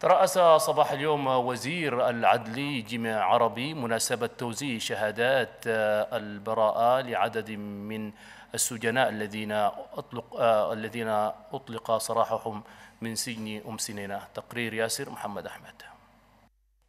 ترأس صباح اليوم وزير العدل جمع عربي مناسبة توزيع شهادات البراءة لعدد من السجناء الذين أطلق آه، الذين أطلق سراحهم من سجن أم سنينة تقرير ياسر محمد أحمد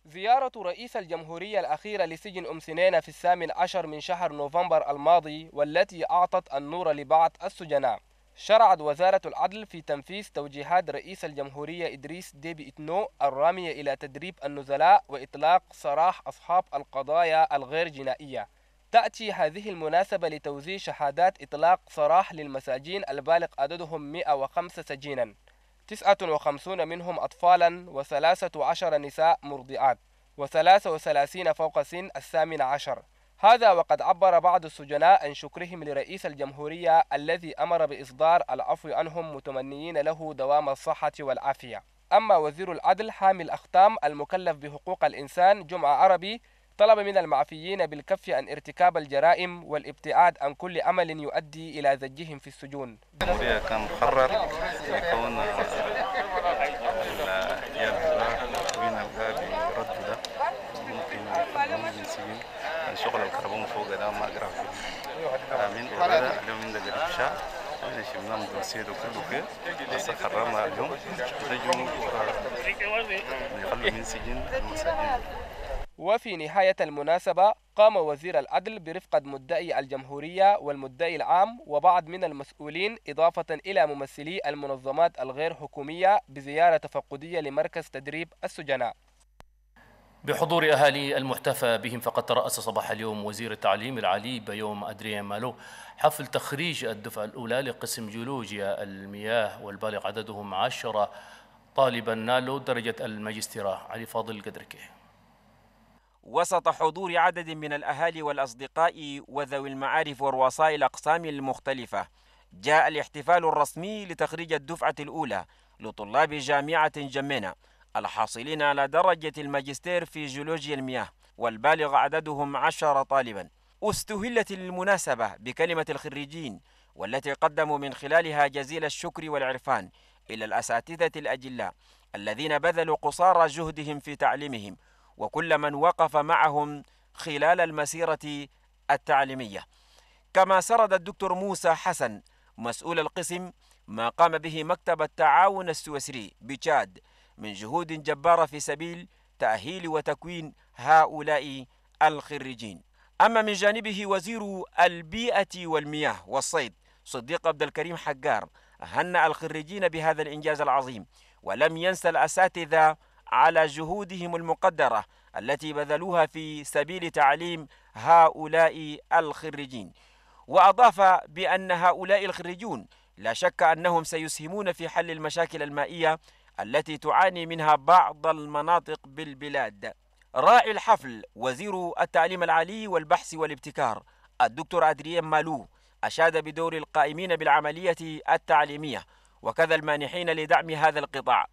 زيارة رئيس الجمهورية الأخيرة لسجن أم سنينة في الثامن عشر من شهر نوفمبر الماضي والتي أعطت النور لبعض السجناء شرعت وزارة العدل في تنفيذ توجيهات رئيس الجمهورية إدريس ديبي إتنو الرامية إلى تدريب النزلاء وإطلاق سراح أصحاب القضايا الغير جنائية تأتي هذه المناسبة لتوزيع شهادات إطلاق سراح للمساجين البالغ عددهم 105 سجينا 59 منهم أطفالا و13 نساء مرضعات و33 فوق سن الثامن عشر هذا وقد عبر بعض السجناء عن شكرهم لرئيس الجمهورية الذي أمر بإصدار العفو عنهم متمنيين له دوام الصحة والعافية أما وزير العدل حامي الأختام المكلف بحقوق الإنسان جمعة عربي طلب من المعفيين بالكف عن ارتكاب الجرائم والابتعاد عن كل عمل يؤدي إلى زجهم في السجون كان شغل الكربون فوق ده ما اقرا فيه من اورادا من ده قرفشه احنا شفنا مدرسين وكله كده بس حرمنا اليوم نجم أيوة. نخلوا من سجن المساجين وفي نهاية المناسبة قام وزير العدل برفقة مدعي الجمهورية والمدعي العام وبعض من المسؤولين إضافة إلى ممثلي المنظمات الغير حكومية بزيارة تفقدية لمركز تدريب السجناء بحضور أهالي المحتفى بهم فقد ترأس صباح اليوم وزير التعليم العالي بيوم أدريان مالو حفل تخريج الدفعة الأولى لقسم جيولوجيا المياه والبالغ عددهم عشرة طالبا نالوا درجة الماجستيراه علي فاضل القدركي وسط حضور عدد من الأهالي والأصدقاء وذوي المعارف ورؤساء الأقسام المختلفة جاء الاحتفال الرسمي لتخريج الدفعة الأولى لطلاب جامعة جمينة الحاصلين على درجة الماجستير في جيولوجيا المياه والبالغ عددهم عشر طالبا استهلت المناسبة بكلمة الخريجين والتي قدموا من خلالها جزيل الشكر والعرفان إلى الأساتذة الأجلاء الذين بذلوا قصارى جهدهم في تعليمهم وكل من وقف معهم خلال المسيرة التعليمية كما سرد الدكتور موسى حسن مسؤول القسم ما قام به مكتب التعاون السويسري بتشاد من جهود جبارة في سبيل تأهيل وتكوين هؤلاء الخريجين أما من جانبه وزير البيئة والمياه والصيد صديق عبد الكريم حجار هنأ الخريجين بهذا الإنجاز العظيم ولم ينسى الأساتذة على جهودهم المقدرة التي بذلوها في سبيل تعليم هؤلاء الخريجين وأضاف بأن هؤلاء الخريجون لا شك أنهم سيسهمون في حل المشاكل المائية التي تعاني منها بعض المناطق بالبلاد راعي الحفل وزير التعليم العالي والبحث والابتكار الدكتور أدريان مالو أشاد بدور القائمين بالعملية التعليمية وكذا المانحين لدعم هذا القطاع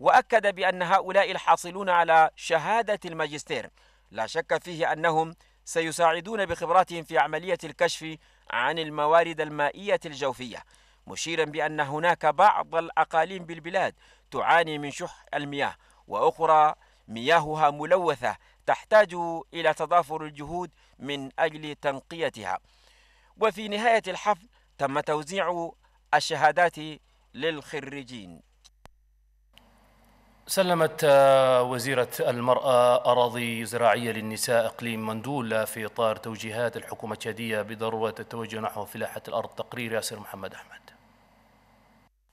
وأكد بأن هؤلاء الحاصلون على شهادة الماجستير لا شك فيه أنهم سيساعدون بخبراتهم في عملية الكشف عن الموارد المائية الجوفية مشيرا بأن هناك بعض الأقاليم بالبلاد تعاني من شح المياه وأخرى مياهها ملوثة تحتاج إلى تضافر الجهود من أجل تنقيتها وفي نهاية الحفل تم توزيع الشهادات للخريجين سلمت وزيرة المرأة أراضي زراعية للنساء إقليم مندولة في إطار توجيهات الحكومة الشادية بضرورة التوجه نحو فلاحة الأرض تقرير ياسر محمد أحمد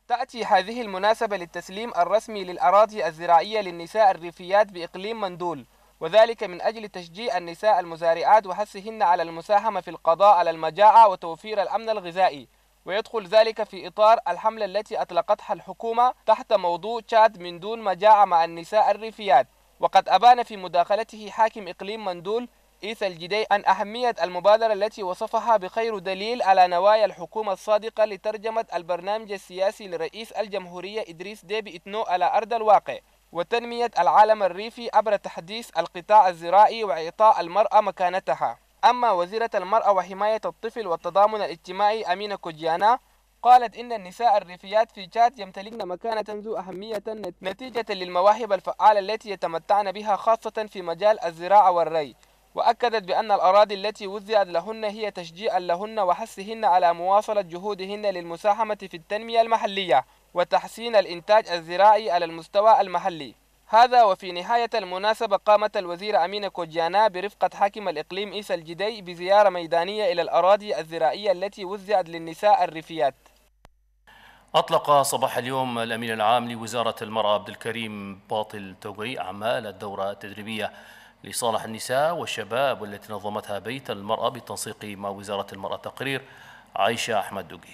تأتي هذه المناسبة للتسليم الرسمي للأراضي الزراعية للنساء الريفيات بإقليم مندول وذلك من أجل تشجيع النساء المزارعات وحثهن على المساهمة في القضاء على المجاعة وتوفير الأمن الغذائي ويدخل ذلك في إطار الحملة التي أطلقتها الحكومة تحت موضوع تشاد من دون مجاعة مع النساء الريفيات وقد أبان في مداخلته حاكم إقليم مندول رئيس الجدي عن أهمية المبادرة التي وصفها بخير دليل على نوايا الحكومة الصادقة لترجمة البرنامج السياسي لرئيس الجمهورية إدريس ديبي إتنو على أرض الواقع وتنمية العالم الريفي عبر تحديث القطاع الزراعي وإعطاء المرأة مكانتها أما وزيرة المرأة وحماية الطفل والتضامن الاجتماعي أمينة كوجيانا قالت إن النساء الريفيات في تشاد يمتلكن مكانة ذو أهمية نتيجة للمواهب الفعالة التي يتمتعن بها خاصة في مجال الزراعة والري وأكدت بأن الأراضي التي وزعت لهن هي تشجيعا لهن وحثهن على مواصلة جهودهن للمساهمة في التنمية المحلية وتحسين الإنتاج الزراعي على المستوى المحلي هذا وفي نهاية المناسبة قامت الوزيرة أمينة كوجيانا برفقة حاكم الإقليم إيسا الجدي بزيارة ميدانية إلى الأراضي الزراعية التي وزعت للنساء الريفيات أطلق صباح اليوم الأمين العام لوزارة المرأة عبد الكريم باطل توقي أعمال الدورة التدريبية لصالح النساء والشباب والتي نظمتها بيت المرأة بالتنسيق مع وزارة المرأة تقرير عائشة أحمد دوقي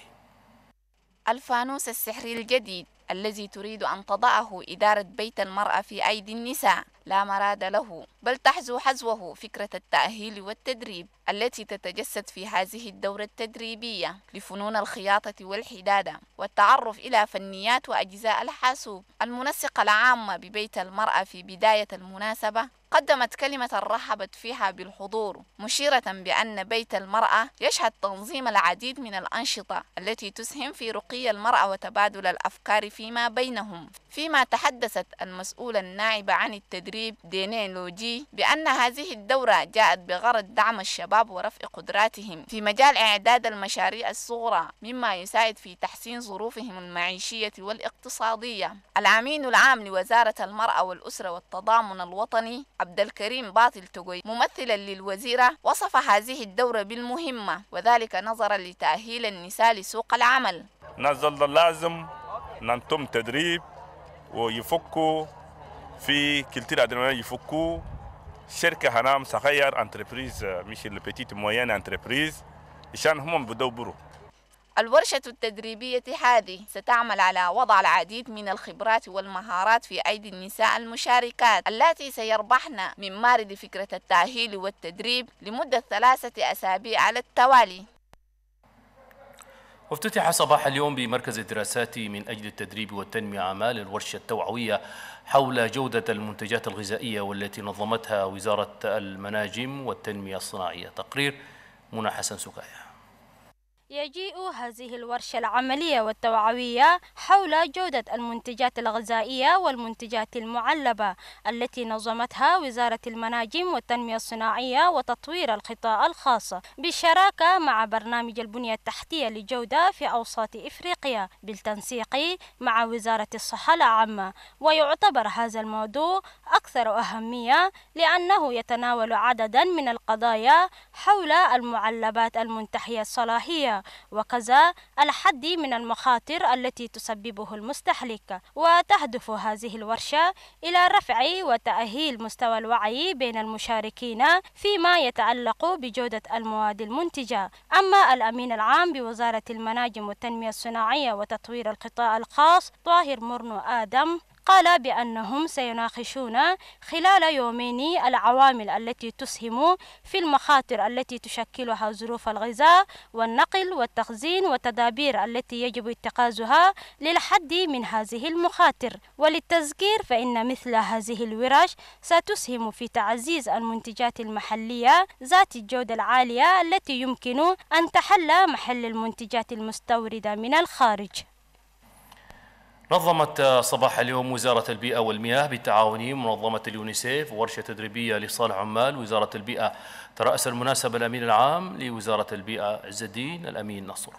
الفانوس السحري الجديد الذي تريد أن تضعه إدارة بيت المرأة في أيدي النساء لا مراد له بل تحزو حزوه فكرة التأهيل والتدريب التي تتجسد في هذه الدورة التدريبية لفنون الخياطة والحدادة والتعرف إلى فنيات وأجزاء الحاسوب المنسقة العامة ببيت المرأة في بداية المناسبة قدمت كلمة رحبت فيها بالحضور مشيرة بأن بيت المرأة يشهد تنظيم العديد من الأنشطة التي تسهم في رقي المرأة وتبادل الأفكار فيما بينهم فيما تحدثت المسؤولة النائبة عن التدريب تطبيب لوجي بأن هذه الدورة جاءت بغرض دعم الشباب ورفع قدراتهم في مجال إعداد المشاريع الصغرى مما يساعد في تحسين ظروفهم المعيشية والاقتصادية العامين العام لوزارة المرأة والأسرة والتضامن الوطني عبد الكريم باطل تقوي ممثلا للوزيرة وصف هذه الدورة بالمهمة وذلك نظرا لتأهيل النساء لسوق العمل نزل لازم ننتم تدريب ويفكوا في كلتير ادرينالين يفكو شركه هنام صغير انتربريز مش بتيت موين انتربريز عشان هم برو الورشة التدريبية هذه ستعمل على وضع العديد من الخبرات والمهارات في أيدي النساء المشاركات التي سيربحن من مارد فكرة التأهيل والتدريب لمدة ثلاثة أسابيع على التوالي افتتح صباح اليوم بمركز الدراسات من أجل التدريب والتنمية أعمال الورشة التوعوية حول جودة المنتجات الغذائية والتي نظمتها وزارة المناجم والتنمية الصناعية تقرير منى حسن سكايه يجيء هذه الورشة العملية والتوعوية حول جودة المنتجات الغذائية والمنتجات المعلبة التي نظمتها وزارة المناجم والتنمية الصناعية وتطوير القطاع الخاص بالشراكة مع برنامج البنية التحتية للجودة في أوساط إفريقيا بالتنسيق مع وزارة الصحة العامة ويعتبر هذا الموضوع أكثر أهمية لأنه يتناول عددا من القضايا حول المعلبات المنتحية الصلاحية وكذا الحد من المخاطر التي تسببه المستهلك وتهدف هذه الورشة إلى رفع وتأهيل مستوى الوعي بين المشاركين فيما يتعلق بجودة المواد المنتجة أما الأمين العام بوزارة المناجم والتنمية الصناعية وتطوير القطاع الخاص طاهر مرنو آدم قال بأنهم سيناقشون خلال يومين العوامل التي تسهم في المخاطر التي تشكلها ظروف الغذاء والنقل والتخزين والتدابير التي يجب اتخاذها للحد من هذه المخاطر وللتذكير فإن مثل هذه الورش ستسهم في تعزيز المنتجات المحلية ذات الجودة العالية التي يمكن أن تحل محل المنتجات المستوردة من الخارج نظمت آه، صباح اليوم وزارة البيئة والمياه بالتعاون منظمة اليونيسيف ورشة تدريبية لصالح عمال وزارة البيئة ترأس المناسبة الأمين العام لوزارة البيئة عز الدين الأمين نصر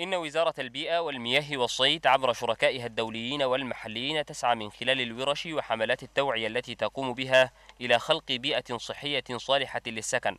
إن وزارة البيئة والمياه والصيد عبر شركائها الدوليين والمحليين تسعى من خلال الورش وحملات التوعية التي تقوم بها إلى خلق بيئة صحية صالحة للسكن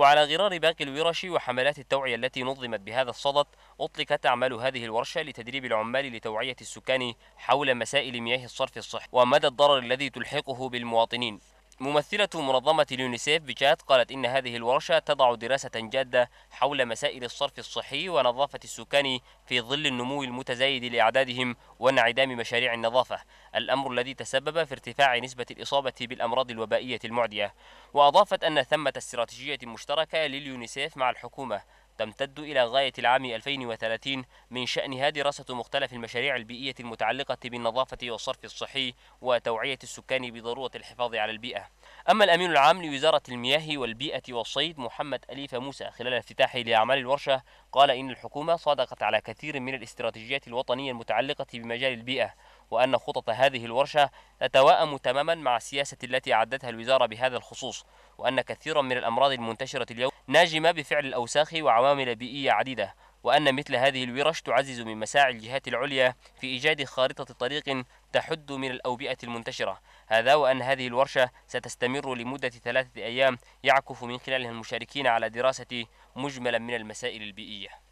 وعلى غرار باقي الورش وحملات التوعية التي نظمت بهذا الصدد أطلقت أعمال هذه الورشة لتدريب العمال لتوعية السكان حول مسائل مياه الصرف الصحي ومدى الضرر الذي تلحقه بالمواطنين ممثلة منظمة اليونيسيف بجات قالت إن هذه الورشة تضع دراسة جادة حول مسائل الصرف الصحي ونظافة السكان في ظل النمو المتزايد لأعدادهم وانعدام مشاريع النظافة الأمر الذي تسبب في ارتفاع نسبة الإصابة بالأمراض الوبائية المعدية وأضافت أن ثمة استراتيجية مشتركة لليونيسيف مع الحكومة تمتد إلى غاية العام 2030 من شأنها دراسة مختلف المشاريع البيئية المتعلقة بالنظافة والصرف الصحي وتوعية السكان بضرورة الحفاظ على البيئة أما الأمين العام لوزارة المياه والبيئة والصيد محمد أليف موسى خلال افتتاحه لأعمال الورشة قال إن الحكومة صادقت على كثير من الاستراتيجيات الوطنية المتعلقة بمجال البيئة وأن خطط هذه الورشة تتواءم تماما مع السياسة التي أعدتها الوزارة بهذا الخصوص وأن كثيرا من الأمراض المنتشرة اليوم ناجمة بفعل الأوساخ وعوامل بيئية عديدة وأن مثل هذه الورش تعزز من مساعي الجهات العليا في إيجاد خارطة طريق تحد من الأوبئة المنتشرة هذا وأن هذه الورشة ستستمر لمدة ثلاثة أيام يعكف من خلالها المشاركين على دراسة مجملا من المسائل البيئية